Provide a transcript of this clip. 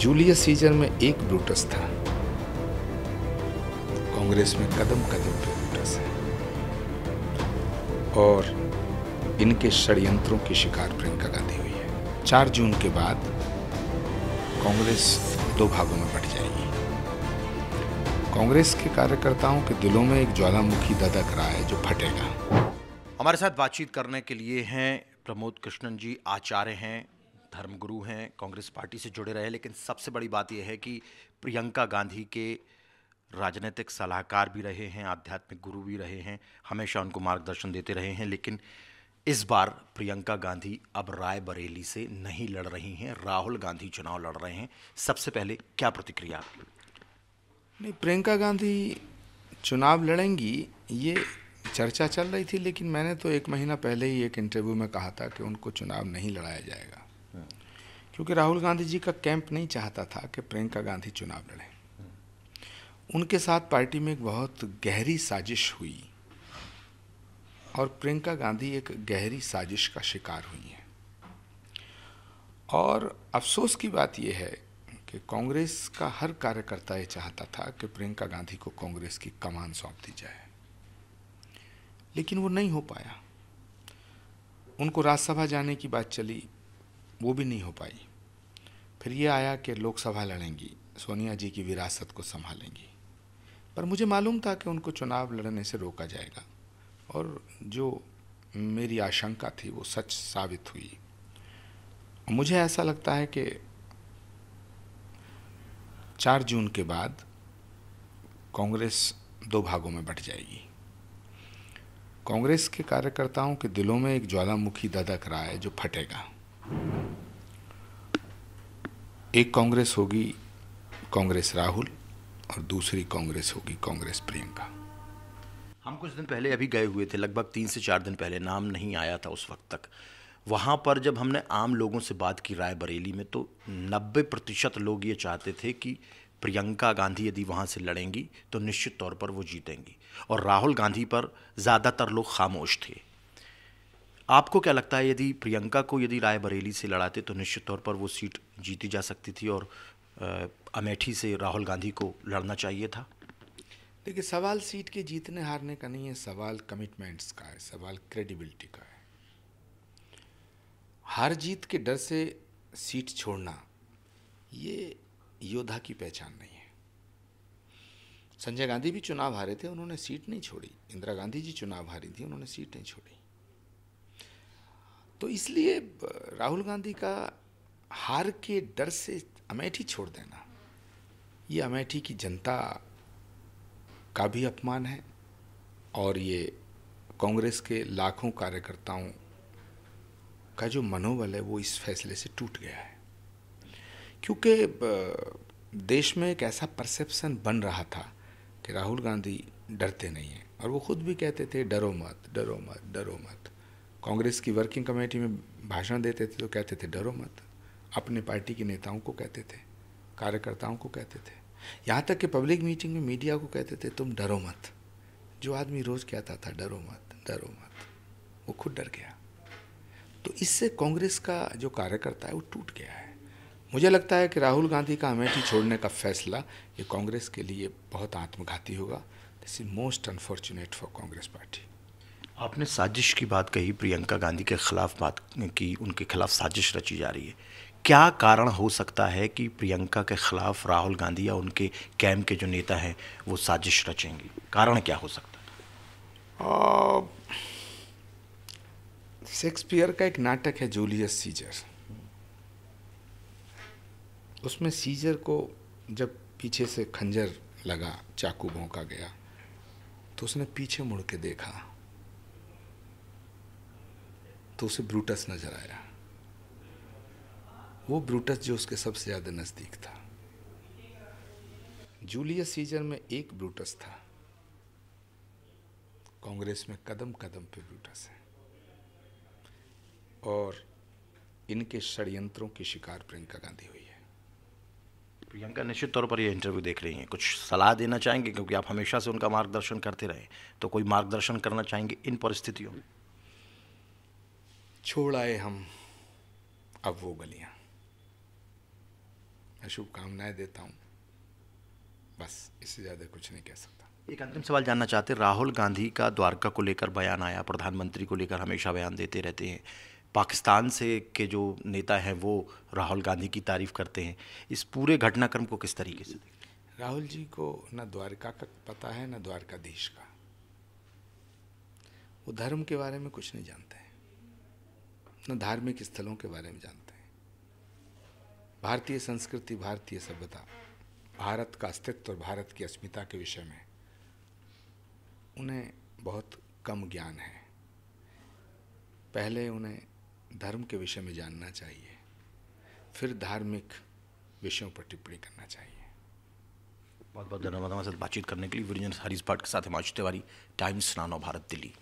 Julius Caesar में एक Brutus था कांग्रेस में कदम कदम पे ब्रूटस है और इनके षडयंत्रों की शिकार प्रियंका गांधी हुई है चार जून के बाद कांग्रेस दो भागों में बट जाएगी कांग्रेस के कार्यकर्ताओं के दिलों में एक ज्वालामुखी ददा करा है जो फटेगा हमारे साथ बातचीत करने के लिए हैं प्रमोद कृष्णन जी आचार्य हैं धर्मगुरु हैं कांग्रेस पार्टी से जुड़े रहे लेकिन सबसे बड़ी बात यह है कि प्रियंका गांधी के राजनीतिक सलाहकार भी रहे हैं आध्यात्मिक गुरु भी रहे हैं हमेशा उनको मार्गदर्शन देते रहे हैं लेकिन इस बार प्रियंका गांधी अब रायबरेली से नहीं लड़ रही हैं राहुल गांधी चुनाव लड़ रहे हैं सबसे पहले क्या प्रतिक्रिया नहीं प्रियंका गांधी चुनाव लड़ेंगी ये चर्चा चल रही थी लेकिन मैंने तो एक महीना पहले ही एक इंटरव्यू में कहा था कि उनको चुनाव नहीं लड़ाया जाएगा क्योंकि राहुल गांधी जी का कैंप नहीं चाहता था कि प्रियंका गांधी चुनाव लड़े उनके साथ पार्टी में एक बहुत गहरी साजिश हुई और प्रियंका गांधी एक गहरी साजिश का शिकार हुई है और अफसोस की बात यह है कि कांग्रेस का हर कार्यकर्ता यह चाहता था कि प्रियंका गांधी को कांग्रेस की कमान सौंप दी जाए लेकिन वो नहीं हो पाया उनको राज्यसभा जाने की बात चली वो भी नहीं हो पाई फिर ये आया कि लोकसभा लड़ेंगी सोनिया जी की विरासत को संभालेंगी पर मुझे मालूम था कि उनको चुनाव लड़ने से रोका जाएगा और जो मेरी आशंका थी वो सच साबित हुई मुझे ऐसा लगता है कि चार जून के बाद कांग्रेस दो भागों में बट जाएगी कांग्रेस के कार्यकर्ताओं के दिलों में एक ज्वालामुखी ददक रहा है जो फटेगा एक कांग्रेस होगी कांग्रेस राहुल और दूसरी कांग्रेस होगी कांग्रेस प्रियंका हम कुछ दिन पहले अभी गए हुए थे लगभग तीन से चार दिन पहले नाम नहीं आया था उस वक्त तक वहाँ पर जब हमने आम लोगों से बात की राय बरेली में तो 90 प्रतिशत लोग ये चाहते थे कि प्रियंका गांधी यदि वहाँ से लड़ेंगी तो निश्चित तौर पर वो जीतेंगी और राहुल गांधी पर ज़्यादातर लोग खामोश थे आपको क्या लगता है यदि प्रियंका को यदि रायबरेली से लड़ाते तो निश्चित तौर पर वो सीट जीती जा सकती थी और अमेठी से राहुल गांधी को लड़ना चाहिए था देखिए सवाल सीट के जीतने हारने का नहीं है सवाल कमिटमेंट्स का है सवाल क्रेडिबिलिटी का है हार जीत के डर से सीट छोड़ना ये योद्धा की पहचान नहीं है संजय गांधी भी चुनाव हारे थे उन्होंने सीट नहीं छोड़ी इंदिरा गांधी जी चुनाव हारी थी उन्होंने सीट नहीं छोड़ी तो इसलिए राहुल गांधी का हार के डर से अमेठी छोड़ देना ये अमेठी की जनता का भी अपमान है और ये कांग्रेस के लाखों कार्यकर्ताओं का जो मनोबल है वो इस फैसले से टूट गया है क्योंकि देश में एक ऐसा परसेप्शन बन रहा था कि राहुल गांधी डरते नहीं हैं और वो खुद भी कहते थे डरो मत डरो मत डरो मत कांग्रेस की वर्किंग कमेटी में भाषण देते थे तो कहते थे डरो मत अपने पार्टी के नेताओं को कहते थे कार्यकर्ताओं को कहते थे यहाँ तक कि पब्लिक मीटिंग में मीडिया को कहते थे तुम डरो मत जो आदमी रोज़ कहता था डरो मत डरो मत वो खुद डर गया तो इससे कांग्रेस का जो कार्यकर्ता है वो टूट गया है मुझे लगता है कि राहुल गांधी का अमेठी छोड़ने का फैसला ये कांग्रेस के लिए बहुत आत्मघाती होगा this is most unfortunate for Congress party आपने साजिश की बात कही प्रियंका गांधी के खिलाफ बात की उनके खिलाफ साजिश रची जा रही है क्या कारण हो सकता है कि प्रियंका के खिलाफ राहुल गांधी या उनके कैम्प के जो नेता हैं वो साजिश रचेंगे कारण क्या हो सकता है शेक्सपियर का एक नाटक है जूलियस सीजर उसमें सीजर को जब पीछे से खंजर लगा चाकू भोंका गया तो उसने पीछे मुड़ के देखा तो उसे ब्रूटस नज़र आया वो ब्रूटस जो उसके सबसे ज़्यादा नज़दीक था जूलियस सीजर में एक ब्रूटस था कांग्रेस में कदम कदम पे ब्रूटस है और इनके षडयंत्रों की शिकार प्रियंका गांधी हुई है प्रियंका निश्चित तौर पर ये इंटरव्यू देख रही हैं कुछ सलाह देना चाहेंगे क्योंकि आप हमेशा से उनका मार्गदर्शन करते रहे तो कोई मार्गदर्शन करना चाहेंगे इन परिस्थितियों में छोड़ आए हम अब वो गलियां मैं शुभकामनाएं देता हूँ बस इससे ज़्यादा कुछ नहीं कह सकता एक अंतिम सवाल जानना चाहते राहुल गांधी का द्वारका को लेकर बयान आया प्रधानमंत्री को लेकर हमेशा बयान देते रहते हैं पाकिस्तान से के जो नेता हैं वो राहुल गांधी की तारीफ करते हैं इस पूरे घटनाक्रम को किस तरीके से राहुल जी को न द्वारका का पता है न द्वारकाधीश का वो धर्म के बारे में कुछ नहीं जानते हैं न धार्मिक स्थलों के बारे में जानते हैं भारतीय संस्कृति भारतीय सभ्यता भारत का अस्तित्व और भारत की अस्मिता के विषय में उन्हें बहुत कम ज्ञान है पहले उन्हें धर्म के विषय में जानना चाहिए फिर धार्मिक विषयों पर टिप्पणी करना चाहिए बहुत बहुत धन्यवाद हमारे साथ बातचीत करने के लिए वीरजन हरीश भट्ट के साथ हिमाचल तिवारी टाइम्स नानो भारत दिल्ली